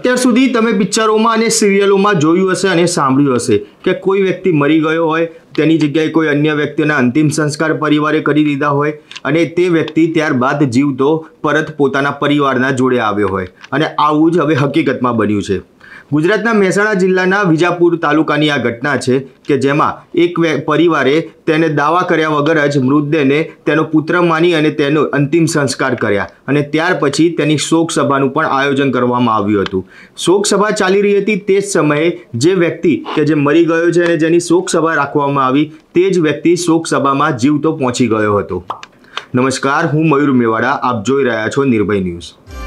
અત્યાર સુધી તમે પિક્ચરોમાં અને સિરિયલોમાં જોયું હશે અને સાંભળ્યું હશે કે કોઈ વ્યક્તિ મરી ગયો હોય તેની જગ્યાએ કોઈ અન્ય વ્યક્તિના અંતિમ સંસ્કાર પરિવારે કરી દીધા હોય અને તે વ્યક્તિ ત્યારબાદ જીવતો પરત પોતાના પરિવારના જોડે આવ્યો હોય અને આવું જ હવે હકીકતમાં બન્યું છે ગુજરાતના મહેસાણા જિલ્લાના વિજાપુર તાલુકાની આ ઘટના છે કે જેમાં એક પરિવારે તેને દાવા કર્યા વગર જ મૃતદેહને તેનો પુત્ર માની અને તેનો અંતિમ સંસ્કાર કર્યા અને ત્યાર પછી તેની શોકસભાનું પણ આયોજન કરવામાં આવ્યું હતું શોકસભા ચાલી રહી હતી તે જ સમયે જે વ્યક્તિ કે જે મરી ગયો છે અને જેની શોકસભા રાખવામાં આવી તે જ વ્યક્તિ શોકસભામાં જીવતો પહોંચી ગયો હતો નમસ્કાર હું મયુર મેવાડા આપ જોઈ રહ્યા છો નિર્ભય ન્યૂઝ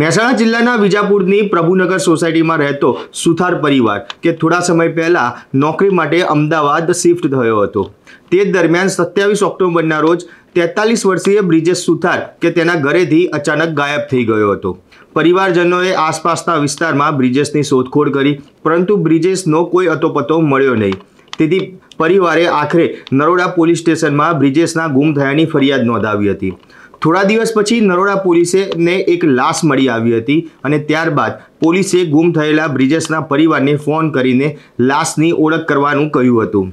મહેસાણા જિલ્લાના વિજાપુરની પ્રભુનગર સોસાયટીમાં રહેતો સુથાર પરિવાર કે થોડા સમય પહેલાં નોકરી માટે અમદાવાદ શિફ્ટ થયો હતો તે દરમિયાન સત્યાવીસ ઓક્ટોબરના રોજ તેતાલીસ વર્ષીય બ્રિજેશ સુથાર કે તેના ઘરેથી અચાનક ગાયબ થઈ ગયો હતો પરિવારજનોએ આસપાસના વિસ્તારમાં બ્રિજેશની શોધખોળ કરી પરંતુ બ્રિજેશનો કોઈ અતોપતો મળ્યો નહીં તેથી પરિવારે આખરે નરોડા પોલીસ સ્ટેશનમાં બ્રિજેશના ગુમ થયાની ફરિયાદ નોંધાવી હતી થોડા દિવસ પછી નરોડા પોલીસેને એક લાશ મળી આવી હતી અને ત્યારબાદ પોલીસે ગુમ થયેલા બ્રિજેશના પરિવારને ફોન કરીને લાશની ઓળખ કરવાનું કહ્યું હતું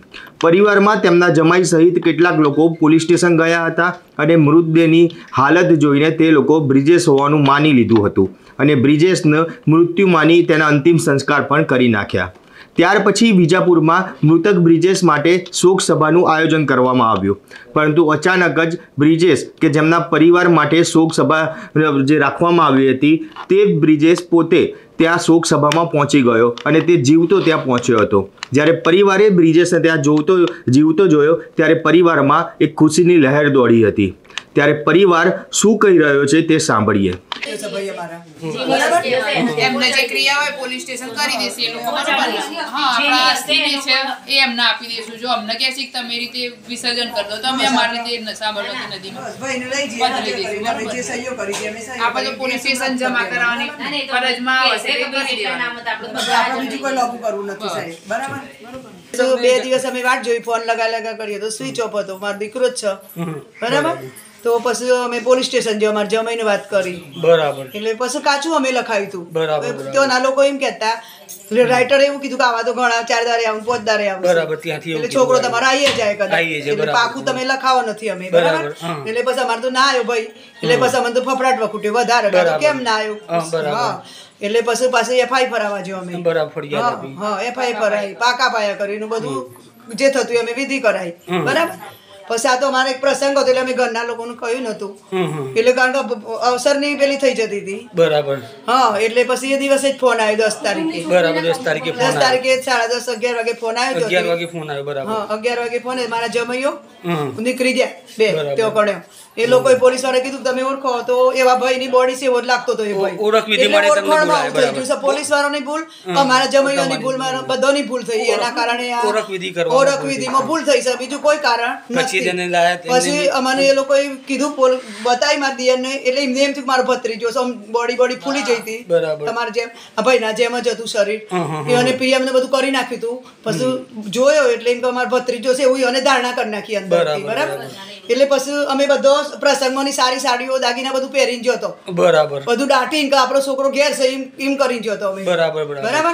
પરિવારમાં તેમના જમાઈ સહિત કેટલાક લોકો પોલીસ સ્ટેશન ગયા હતા અને મૃતદેહની હાલત જોઈને તે લોકો બ્રિજેશ હોવાનું માની લીધું હતું અને બ્રિજેશને મૃત્યુ માની તેના અંતિમ સંસ્કાર પણ કરી નાખ્યા ત્યાર પછી વિજાપુરમાં મૃતક બ્રિજેશ માટે શોક સભાનું આયોજન કરવામાં આવ્યું પરંતુ અચાનક જ બ્રિજેશ કે જેમના પરિવાર માટે શોક સભા જે રાખવામાં આવી હતી તે બ્રિજેશ પોતે ત્યાં શોકસભામાં પહોંચી ગયો અને તે જીવતો ત્યાં પહોંચ્યો હતો જ્યારે પરિવારે બ્રિજેશને ત્યાં જોતો જીવતો જોયો ત્યારે પરિવારમાં એક ખુશીની લહેર દોડી હતી ત્યારે પરિવાર શું કહી રહ્યો છે તે સાંભળીએ પોલીસ હા આપણા એમને આપી દેશું જો અમને કહે તમે રીતે બે દિવસ અમે વાટ જોઈ ફોન લગા લગા કરીએ તો સ્વિચ ઓફ હતો મારો દીકરો જ છે બરાબર તો પછી અમે પોલીસ સ્ટેશન જ્યાં અમારે જમાઈને વાત કરી બરાબર એટલે પછી કાચું અમે લખાયું હતું બરાબર ત્યાંના લોકો એમ કેતા રાઇટર એવું કીધું કે આવા તો ઘણા ચાર દારે આવું પાંચ દારે આવું બરાબર ત્યાંથી એટલે છોકરો તમારો આવી જાય કદાચ એટલે પાકું તમે લખાવો નથી અમે બરાબર એટલે પછી અમારે તો ના આવ્યો ભાઈ એટલે પછી અમને તો ફફડાટ વખુટ્યો વધારે કેમ ના આવ્યો હા એટલે પછી પાછી એફઆઈ ફરાવા જેવા અમે બરાબર હા એફઆઈ ફરાઈ પાકા પાયા કરીને બધું જે થતું અમે વિધિ કરાઈ બરાબર પછી આ તો મારે એક પ્રસંગ હતો એટલે અમે ઘરના લોકોને કહ્યું નતું એટલે કારણ કે અવસરની પેલી થઈ જતી હતી બરાબર હા એટલે પછી એ દિવસે જ ફોન આવ્યો દસ તારીખે બરાબર દસ તારીખે દસ તારીખે સાડા દસ અગિયાર વાગે ફોન આવ્યો અગિયાર વાગે ફોન આવ્યો બરાબર અગિયાર વાગે ફોન મારા જમૈયો નીકળી ગયા બે તેઓ કણ્યો એ લોકો પોલીસ વાળા કીધું તમે ઓળખો તો એવા ભાઈ ની બોડી છે એવો લાગતો હતો એ ભાઈ ઓળખવી હતી મને તમને બોલાય પોલીસ વાળાની ભૂલ અમારા જમૈયાની ભૂલ મારા બધોની ભૂલ થઈ એના કારણે ઓળખવિધિ કરવા માં ભૂલ થઈ છે બીજું કોઈ કારણ નથી એક્સિડન્ટ લાયા પછી અમને એ લોકોએ કીધું પોલ બતાવી મારા દિયરને એટલે એમને એમ મારો ભત્રીજો સમ બોડી બોડી ફૂલી જઈ હતી તમારે જેમ ભાઈના જેમ જ હતું શરીર અને પી અમને બધું કરી નાખ્યું હતું પછી જોયો એટલે એમ કે મારો ભત્રીજો છે એવું એને ધારણા કરી નાખી અંદર બરાબર એટલે પછી અમે બધો પ્રસંગોની સારી સાડીઓ દાગીના બધું પહેરીને ગયો હતો બરાબર બધું દાટીને કે આપણો છોકરો ઘેર છે એમ એમ કરીને ગયો હતો અમે બરાબર બરાબર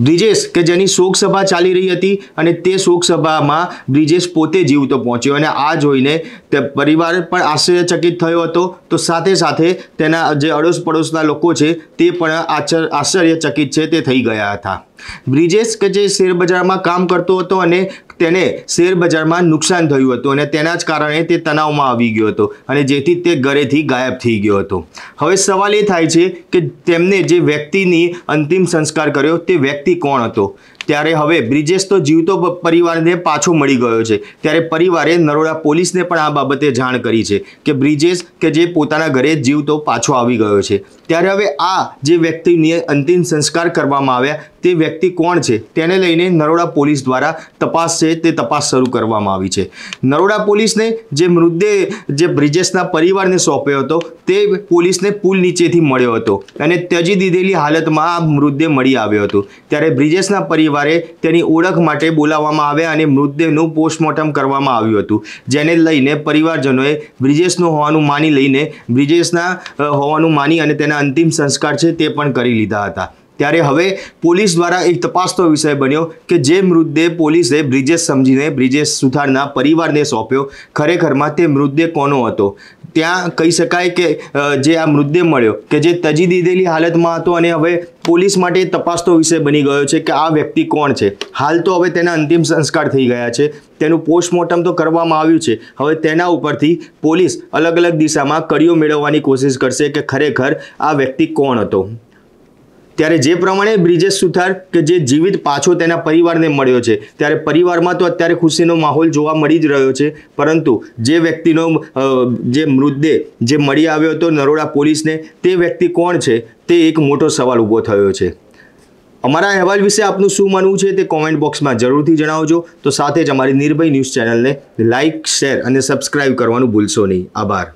બ્રિજેશ કે જેની શોક સભા ચાલી રહી હતી અને તે શોક સભામાં બ્રિજેશ પોતે જીવતો પહોંચ્યો અને આ જોઈને તે પરિવાર પણ આશ્ચર્યચકિત થયો હતો તો સાથે સાથે તેના જે અડોશ પડોશના લોકો છે તે પણ આશ્ચર્યચકિત છે તે થઈ ગયા હતા બ્રિજેશ કે જે શેરબજારમાં કામ કરતો હતો અને તેને શેરબજારમાં નુકસાન થયું હતું અને તેના જ કારણે તે તણાવમાં આવી ગયો હતો અને જેથી તે ઘરેથી ગાયબ થઈ ગયો હતો હવે સવાલ એ થાય છે કે તેમને જે વ્યક્તિની અંતિમ સંસ્કાર કર્યો તે વ્યક્તિ કોણ હતો ત્યારે હવે બ્રિજેશ તો જીવતો પરિવારને પાછો મળી ગયો છે ત્યારે પરિવારે નરોડા પોલીસને પણ આ બાબતે જાણ કરી છે કે બ્રિજેશ કે જે પોતાના ઘરે જીવતો પાછો આવી ગયો છે ત્યારે હવે આ જે વ્યક્તિને અંતિમ સંસ્કાર કરવામાં આવ્યા તે વ્યક્તિ કોણ છે તેને લઈને નરોડા પોલીસ દ્વારા તપાસ છે તે તપાસ શરૂ કરવામાં આવી છે નરોડા પોલીસને જે મૃતદેહ જે બ્રિજેશના પરિવારને સોંપ્યો હતો તે પોલીસને પુલ નીચેથી મળ્યો હતો અને ત્યજી દીધેલી હાલતમાં આ મૃતદેહ મળી આવ્યો હતો ત્યારે બ્રિજેશના પરિવાર મંગળવારે તેની ઓળખ માટે બોલાવવામાં આવ્યા અને મૃતદેહનું પોસ્ટમોર્ટમ કરવામાં આવ્યું હતું જેને લઈને પરિવારજનોએ બ્રિજેશનું હોવાનું માની લઈને બ્રિજેશના હોવાનું માની અને તેના અંતિમ સંસ્કાર છે તે પણ કરી લીધા હતા ત્યારે હવે પોલીસ દ્વારા એક તપાસનો વિષય બન્યો કે જે મૃતદેહ પોલીસે બ્રિજેશ સમજીને બ્રિજેશ સુથારના પરિવારને સોંપ્યો ખરેખરમાં તે મૃતદેહ કોનો હતો ત્યાં કહી શકાય કે જે આ મૃતદેહ મળ્યો કે જે તજી દીધેલી હાલતમાં હતો અને હવે પોલીસ માટે તપાસનો વિષય બની ગયો છે કે આ વ્યક્તિ કોણ છે હાલ તો હવે તેના અંતિમ સંસ્કાર થઈ ગયા છે તેનું પોસ્ટમોર્ટમ તો કરવામાં આવ્યું છે હવે તેના ઉપરથી પોલીસ અલગ અલગ દિશામાં કડીઓ મેળવવાની કોશિશ કરશે કે ખરેખર આ વ્યક્તિ કોણ હતો ત્યારે જે પ્રમાણે બ્રિજેશ સુથાર કે જે જીવિત પાછો તેના પરિવારને મળ્યો છે ત્યારે પરિવારમાં તો અત્યારે ખુશીનો માહોલ જોવા મળી જ રહ્યો છે પરંતુ જે વ્યક્તિનો જે મૃતદેહ જે મળી આવ્યો હતો નરોડા પોલીસને તે વ્યક્તિ કોણ છે તે એક મોટો સવાલ ઊભો થયો છે અમારા અહેવાલ વિશે આપનું શું માનવું છે તે કોમેન્ટ બોક્સમાં જરૂરથી જણાવજો તો સાથે જ અમારી નિર્ભય ન્યૂઝ ચેનલને લાઇક શેર અને સબસ્ક્રાઇબ કરવાનું ભૂલશો નહીં આભાર